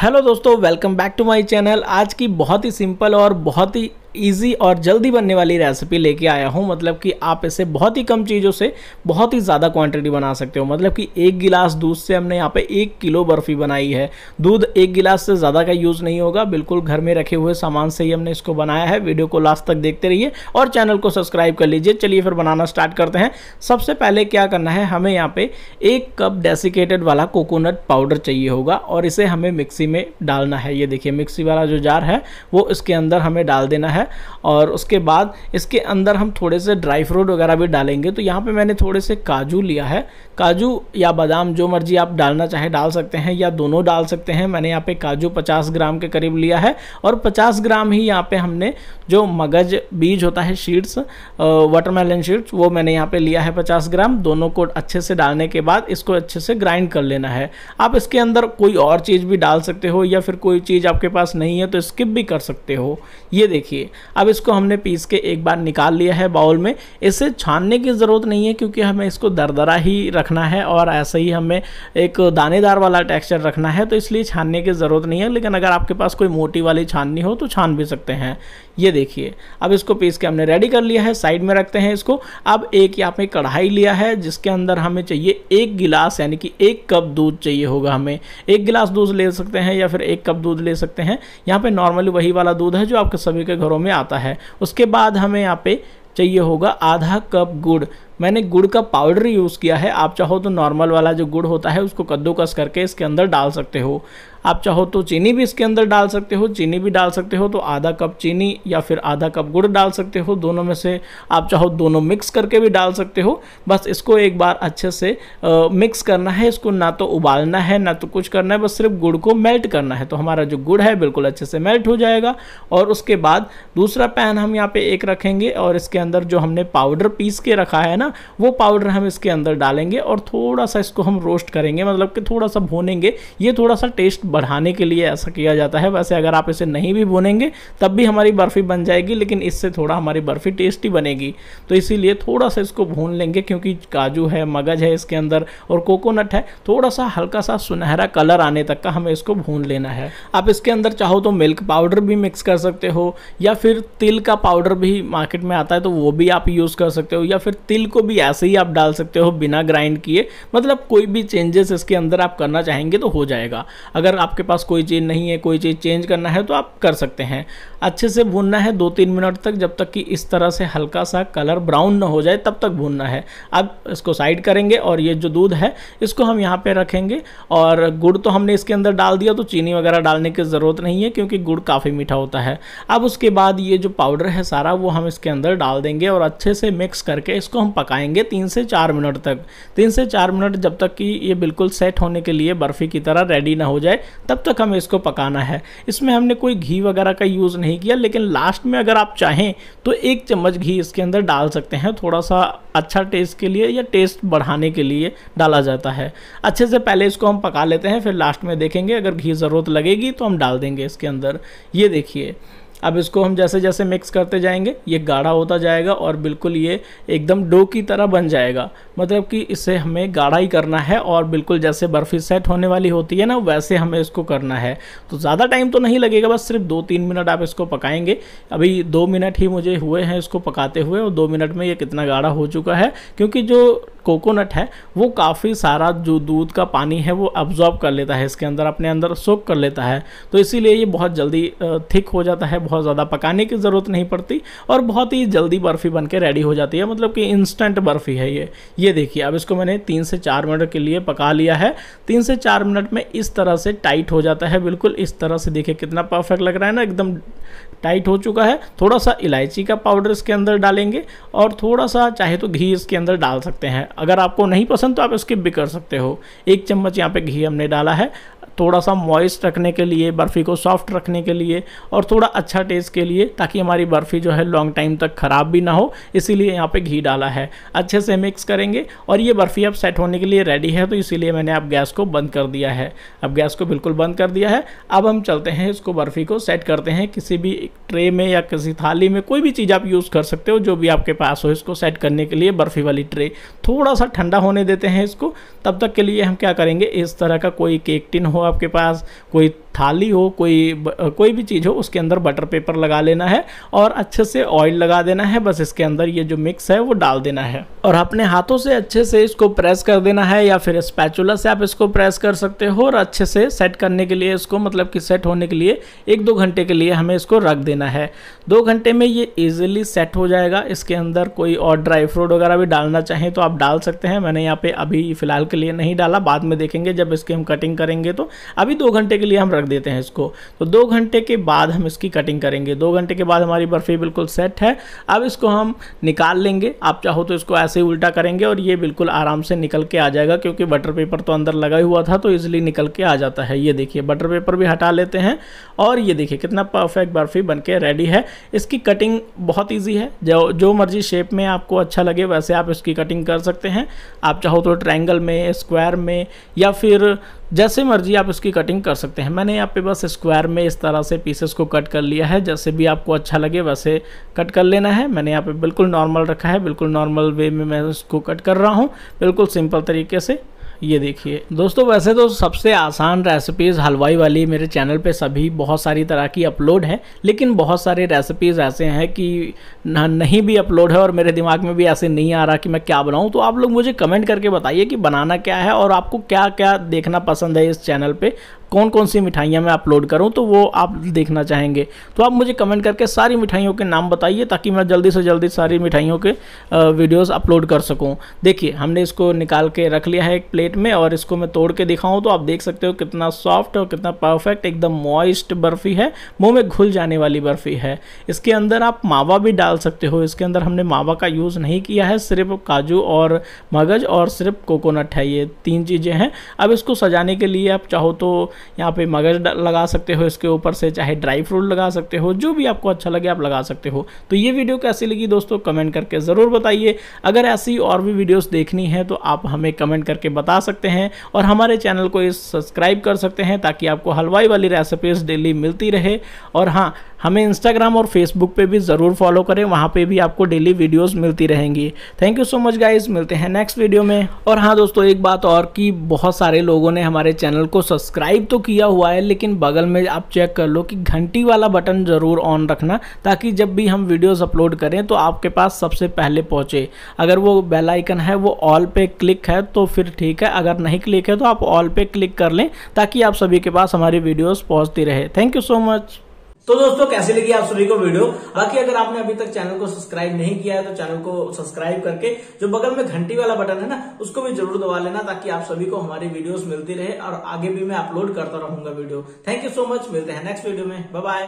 hello दोस्तों welcome back to my channel आज की बहुत ही सिंपल और बहुत ही ईजी और जल्दी बनने वाली रेसिपी लेके आया हूँ मतलब कि आप इसे बहुत ही कम चीज़ों से बहुत ही ज़्यादा क्वांटिटी बना सकते हो मतलब कि एक गिलास दूध से हमने यहाँ पे एक किलो बर्फ़ी बनाई है दूध एक गिलास से ज़्यादा का यूज़ नहीं होगा बिल्कुल घर में रखे हुए सामान से ही हमने इसको बनाया है वीडियो को लास्ट तक देखते रहिए और चैनल को सब्सक्राइब कर लीजिए चलिए फिर बनाना स्टार्ट करते हैं सबसे पहले क्या करना है हमें यहाँ पर एक कप डेसिकेटेड वाला कोकोनट पाउडर चाहिए होगा और इसे हमें मिक्सी में डालना है ये देखिए मिक्सी वाला जो जार है वो इसके अंदर हमें डाल देना है है और उसके बाद इसके अंदर हम थोड़े से ड्राई फ्रूट वगैरह भी डालेंगे तो यहाँ पे मैंने थोड़े से काजू लिया है काजू या बादाम जो मर्जी आप डालना चाहे डाल सकते हैं या दोनों डाल सकते हैं मैंने यहाँ पे काजू 50 ग्राम के करीब लिया है और 50 ग्राम ही यहाँ पे हमने जो मगज बीज होता है शीट्स वाटरमेलन शीट्स वो मैंने यहाँ पे लिया है 50 ग्राम दोनों को अच्छे से डालने के बाद इसको अच्छे से ग्राइंड कर लेना है आप इसके अंदर कोई और चीज़ भी डाल सकते हो या फिर कोई चीज़ आपके पास नहीं है तो स्किप भी कर सकते हो ये देखिए अब इसको हमने पीस के एक बार निकाल लिया है बाउल में इसे छानने की ज़रूरत नहीं है क्योंकि हमें इसको दरदरा ही रखना है और ऐसे ही हमें एक दानेदार वाला टेक्सचर रखना है तो इसलिए छानने की ज़रूरत नहीं है लेकिन अगर आपके पास कोई मोटी वाली छाननी हो तो छान भी सकते हैं ये देखिए अब इसको पीस के हमने रेडी कर लिया है साइड में रखते हैं इसको अब एक यहाँ पे कढ़ाई लिया है जिसके अंदर हमें चाहिए एक गिलास यानी कि एक कप दूध चाहिए होगा हमें एक गिलास दूध ले सकते हैं या फिर एक कप दूध ले सकते हैं यहाँ पे नॉर्मली वही वाला दूध है जो आपके सभी के घरों में में आता है उसके बाद हमें यहाँ पे चाहिए होगा आधा कप गुड़ मैंने गुड़ का पाउडर यूज़ किया है आप चाहो तो नॉर्मल वाला जो गुड़ होता है उसको कद्दूकस करके इसके अंदर डाल सकते हो आप चाहो तो चीनी भी इसके अंदर डाल सकते हो चीनी भी डाल सकते हो तो आधा कप चीनी या फिर आधा कप गुड़ डाल सकते हो दोनों में से आप चाहो दोनों मिक्स करके भी डाल सकते हो बस इसको एक बार अच्छे से आ, मिक्स करना है इसको ना तो उबालना है ना तो कुछ करना है बस सिर्फ गुड़ को मेल्ट करना है तो हमारा जो गुड़ है बिल्कुल अच्छे से मेल्ट हो जाएगा और उसके बाद दूसरा पैन हम यहाँ पर एक रखेंगे और इसके अंदर जो हमने पाउडर पीस के रखा है ना वो पाउडर हम इसके अंदर डालेंगे और थोड़ा सा इसको हम रोस्ट करेंगे मतलब कि थोड़ा सा भूनेंगे ये थोड़ा सा टेस्ट बढ़ाने के लिए ऐसा किया जाता है वैसे अगर आप इसे नहीं भी बुनेंगे तब भी हमारी बर्फ़ी बन जाएगी लेकिन इससे थोड़ा हमारी बर्फ़ी टेस्टी बनेगी तो इसीलिए थोड़ा सा इसको भून लेंगे क्योंकि काजू है मगज है इसके अंदर और कोकोनट है थोड़ा सा हल्का सा सुनहरा कलर आने तक का हमें इसको भून लेना है आप इसके अंदर चाहो तो मिल्क पाउडर भी मिक्स कर सकते हो या फिर तिल का पाउडर भी मार्केट में आता है तो वो भी आप यूज़ कर सकते हो या फिर तिल को भी ऐसे ही आप डाल सकते हो बिना ग्राइंड किए मतलब कोई भी चेंजेस इसके अंदर आप करना चाहेंगे तो हो जाएगा अगर आपके पास कोई चीज़ नहीं है कोई चीज़ चेंज करना है तो आप कर सकते हैं अच्छे से भूनना है दो तीन मिनट तक जब तक कि इस तरह से हल्का सा कलर ब्राउन ना हो जाए तब तक भूनना है अब इसको साइड करेंगे और ये जो दूध है इसको हम यहाँ पर रखेंगे और गुड़ तो हमने इसके अंदर डाल दिया तो चीनी वगैरह डालने की ज़रूरत नहीं है क्योंकि गुड़ काफ़ी मीठा होता है अब उसके बाद ये जो पाउडर है सारा वो हम इसके अंदर डाल देंगे और अच्छे से मिक्स करके इसको हम पकाएंगे तीन से चार मिनट तक तीन से चार मिनट जब तक कि ये बिल्कुल सेट होने के लिए बर्फ़ी की तरह रेडी ना हो जाए तब तक हमें इसको पकाना है इसमें हमने कोई घी वगैरह का यूज़ नहीं किया लेकिन लास्ट में अगर आप चाहें तो एक चम्मच घी इसके अंदर डाल सकते हैं थोड़ा सा अच्छा टेस्ट के लिए या टेस्ट बढ़ाने के लिए डाला जाता है अच्छे से पहले इसको हम पका लेते हैं फिर लास्ट में देखेंगे अगर घी ज़रूरत लगेगी तो हम डाल देंगे इसके अंदर ये देखिए अब इसको हम जैसे जैसे मिक्स करते जाएंगे ये गाढ़ा होता जाएगा और बिल्कुल ये एकदम डो की तरह बन जाएगा मतलब कि इसे हमें गाढ़ा ही करना है और बिल्कुल जैसे बर्फ़ी सेट होने वाली होती है ना वैसे हमें इसको करना है तो ज़्यादा टाइम तो नहीं लगेगा बस सिर्फ दो तीन मिनट आप इसको पकाएंगे अभी दो मिनट ही मुझे हुए हैं इसको पकाते हुए और दो मिनट में ये कितना गाढ़ा हो चुका है क्योंकि जो कोकोनट है वो काफ़ी सारा जो दूध का पानी है वो अब्जॉर्ब कर लेता है इसके अंदर अपने अंदर सोख कर लेता है तो इसीलिए ये बहुत जल्दी थिक हो जाता है बहुत ज़्यादा पकाने की ज़रूरत नहीं पड़ती और बहुत ही जल्दी बर्फ़ी बन के रेडी हो जाती है मतलब कि इंस्टेंट बर्फ़ी है ये ये देखिए अब इसको मैंने तीन से चार मिनट के लिए पका लिया है तीन से चार मिनट में इस तरह से टाइट हो जाता है बिल्कुल इस तरह से देखिए कितना परफेक्ट लग रहा है ना एकदम टाइट हो चुका है थोड़ा सा इलायची का पाउडर इसके अंदर डालेंगे और थोड़ा सा चाहे तो घी इसके अंदर डाल सकते हैं अगर आपको नहीं पसंद तो आप इसके भी कर सकते हो एक चम्मच यहाँ पे घी हमने डाला है थोड़ा सा मॉइस्ट रखने के लिए बर्फ़ी को सॉफ्ट रखने के लिए और थोड़ा अच्छा टेस्ट के लिए ताकि हमारी बर्फ़ी जो है लॉन्ग टाइम तक ख़राब भी ना हो इसीलिए यहाँ पे घी डाला है अच्छे से मिक्स करेंगे और ये बर्फ़ी अब सेट होने के लिए रेडी है तो इसीलिए मैंने अब गैस को बंद कर दिया है अब गैस को बिल्कुल बंद कर दिया है अब हम चलते हैं इसको बर्फ़ी को सेट करते हैं किसी भी ट्रे में या किसी थाली में कोई भी चीज़ आप यूज़ कर सकते हो जो भी आपके पास हो इसको सेट करने के लिए बर्फ़ी वाली ट्रे थोड़ा सा ठंडा होने देते हैं इसको तब तक के लिए हम क्या करेंगे इस तरह का कोई केक टिन हो आपके पास कोई थाली हो कोई कोई भी चीज़ हो उसके अंदर बटर पेपर लगा लेना है और अच्छे से ऑयल लगा देना है बस इसके अंदर ये जो मिक्स है वो डाल देना है और अपने हाथों से अच्छे से इसको प्रेस कर देना है या फिर स्पैचुला से आप इसको प्रेस कर सकते हो और अच्छे से सेट करने के लिए इसको मतलब कि सेट होने के लिए एक दो घंटे के लिए हमें इसको रख देना है दो घंटे में ये ईजिली सेट हो जाएगा इसके अंदर कोई और ड्राई फ्रूट वगैरह भी डालना चाहें तो आप डाल सकते हैं मैंने यहाँ पर अभी फ़िलहाल के लिए नहीं डाला बाद में देखेंगे जब इसकी हम कटिंग करेंगे तो अभी दो घंटे के लिए हम रख देते हैं इसको तो दो घंटे के बाद हम इसकी कटिंग करेंगे दो घंटे के बाद हमारी बर्फ़ी बिल्कुल सेट है अब इसको हम निकाल लेंगे आप चाहो तो इसको ऐसे ही उल्टा करेंगे और ये बिल्कुल आराम से निकल के आ जाएगा क्योंकि बटर पेपर तो अंदर लगा हुआ था तो ईजिली निकल के आ जाता है ये देखिए बटर पेपर भी हटा लेते हैं और ये देखिए कितना परफेक्ट बर्फ़ी बन के रेडी है इसकी कटिंग बहुत ईजी है जो जो मर्जी शेप में आपको अच्छा लगे वैसे आप इसकी कटिंग कर सकते हैं आप चाहो तो ट्रैंगल में स्क्वायर में या फिर जैसे मर्जी आप इसकी कटिंग कर सकते हैं मैंने हैं यहाँ पे बस स्क्वायर में इस तरह से पीसेस को कट कर लिया है जैसे भी आपको अच्छा लगे वैसे कट कर लेना है मैंने यहाँ पे बिल्कुल नॉर्मल रखा है बिल्कुल नॉर्मल वे में मैं उसको कट कर रहा हूँ बिल्कुल सिंपल तरीके से ये देखिए दोस्तों वैसे तो सबसे आसान रेसिपीज़ हलवाई वाली मेरे चैनल पे सभी बहुत सारी तरह की अपलोड है लेकिन बहुत सारे रेसिपीज़ ऐसे हैं कि नहीं भी अपलोड है और मेरे दिमाग में भी ऐसे नहीं आ रहा कि मैं क्या बनाऊं तो आप लोग मुझे कमेंट करके बताइए कि बनाना क्या है और आपको क्या क्या देखना पसंद है इस चैनल पर कौन कौन सी मिठाइयाँ मैं अपलोड करूँ तो वो आप देखना चाहेंगे तो आप मुझे कमेंट करके सारी मिठाइयों के नाम बताइए ताकि मैं जल्दी से जल्दी सारी मिठाइयों के वीडियोस अपलोड कर सकूँ देखिए हमने इसको निकाल के रख लिया है एक प्लेट में और इसको मैं तोड़ के दिखाऊँ तो आप देख सकते हो कितना सॉफ्ट और कितना परफेक्ट एकदम मॉइस्ट बर्फ़ी है मुँह में घुल जाने वाली बर्फ़ी है इसके अंदर आप मावा भी डाल सकते हो इसके अंदर हमने मावा का यूज़ नहीं किया है सिर्फ काजू और मगज और सिर्फ कोकोनट है ये तीन चीज़ें हैं अब इसको सजाने के लिए आप चाहो तो यहाँ पे मगज लगा सकते हो इसके ऊपर से चाहे ड्राई फ्रूट लगा सकते हो जो भी आपको अच्छा लगे आप लगा सकते हो तो ये वीडियो कैसी लगी दोस्तों कमेंट करके ज़रूर बताइए अगर ऐसी और भी वीडियोज़ देखनी है तो आप हमें कमेंट करके बता सकते हैं और हमारे चैनल को सब्सक्राइब कर सकते हैं ताकि आपको हलवाई वाली रेसिपीज़ डेली मिलती रहे और हाँ हमें इंस्टाग्राम और फेसबुक पे भी ज़रूर फॉलो करें वहाँ पे भी आपको डेली वीडियोस मिलती रहेंगी thank you so much guys मिलते हैं नेक्स्ट वीडियो में और हाँ दोस्तों एक बात और कि बहुत सारे लोगों ने हमारे चैनल को सब्सक्राइब तो किया हुआ है लेकिन बगल में आप चेक कर लो कि घंटी वाला बटन ज़रूर ऑन रखना ताकि जब भी हम वीडियोस अपलोड करें तो आपके पास सबसे पहले पहुँचे अगर वो बेल आइकन है वो ऑल पे क्लिक है तो फिर ठीक है अगर नहीं क्लिक है तो आप ऑल पे क्लिक कर लें ताकि आप सभी के पास हमारी वीडियोज़ पहुँचती रहे थैंक यू सो मच तो दोस्तों कैसे लगी आप सभी को वीडियो बाकी अगर आपने अभी तक चैनल को सब्सक्राइब नहीं किया है तो चैनल को सब्सक्राइब करके जो बगल में घंटी वाला बटन है ना उसको भी जरूर दबा लेना ताकि आप सभी को हमारी वीडियोस मिलती रहे और आगे भी मैं अपलोड करता रहूंगा video thank you so much मिलते हैं नेक्स्ट वीडियो में बाय